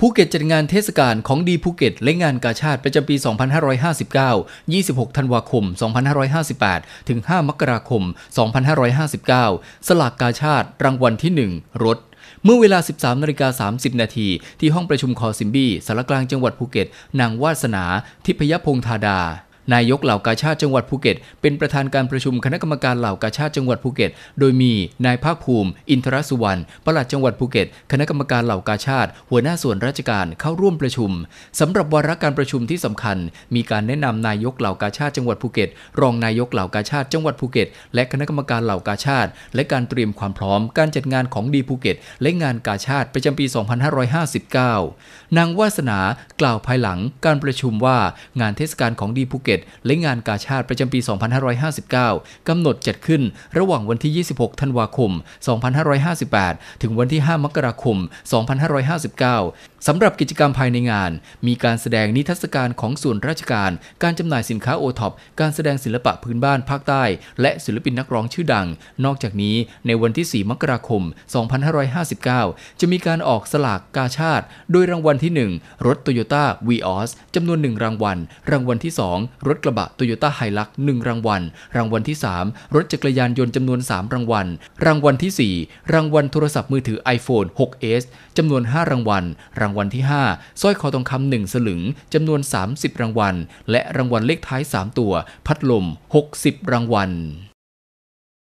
ภูเก็ตจัดงานเทศกาลของดีภูเก็ตและงานกาชาติ ประจำปี 2559 26 ธันวาคม 2558 ถึง 5 มกราคม 2559 สลากกาชาติรางวัลที่ 1 รถ เมื่อเวลา 13นาิก30 นาทีที่ห้องประชุมคอซิมบี้สารกลางจังหวัดภูเก็ต นางวาสนา ทิพยพงธาดานายกเหล่ากาชาติจังหวัดภูเก็ต เป็นประธานการประชุมคณะกรรมการเหล่ากาชาติจังหวัดภูเก็ต โดยมีนายภาคภูมิ อินทรสุวรรณปลัดจังหวัดภูเก็ต คณะกรรมการเหล่ากาชาติหัวหน้าส่วนราชการเข้าร่วมประชุมสำหรับวาระการประชุมที่สำคัญ มีการแนะนำนายกเหล่ากาชาติจังหวัดภูเก็ตรองนายกเหล่ากาชาติจังหวัดภูเก็ต และคณะกรรมการเหล่ากาชาติและการเตรียมความพร้อม การจัดงานของดีภูเก็ต และงานกาชาติประจำปี 2559 นางวาสนา กล่าวภายหลังการประชุมว่างานเทศกาลของดีภูเก็ตษและงานกาชาติประจำปี 2559 กำหนดจัดขึ้นระหว่างวันที่ 26 ธันวาคม 2558 ถึงวันที่ 5 มกราคม 2559สำหรับกิจกรรมภายในงาน มีการแสดงนิทรรศการของส่วนราชการ การจำหน่ายสินค้าโอท็อปการแสดงศิลปะพื้นบ้านภาคใต้ และศิลปินนักร้องชื่อดัง นอกจากนี้ในวันที่ 4 มกราคม 2559 จะมีการออกสลากกาชาติโดยรางวัลที่ 1 รถ t o y ต้ a v ีออสจำนวน 1 รางวัล รางวัลที่ 2 รถกระบะ Toyota h i l u x 1 รางวัล รางวัลที่ 3 รถจักรยานยนต์จำนวน 3 รางวัล รางวัลที่ 4 รางวัลโทรศัพท์มือถือ iPhone 6s จำนวน 5 รางวัลรางวันที่5สร้อยคอทองคำหนึ่งสลึง จำนวน 30รางวัล และรางวัลเลขท้าย 3 ตัว พัดลม 60รางวัล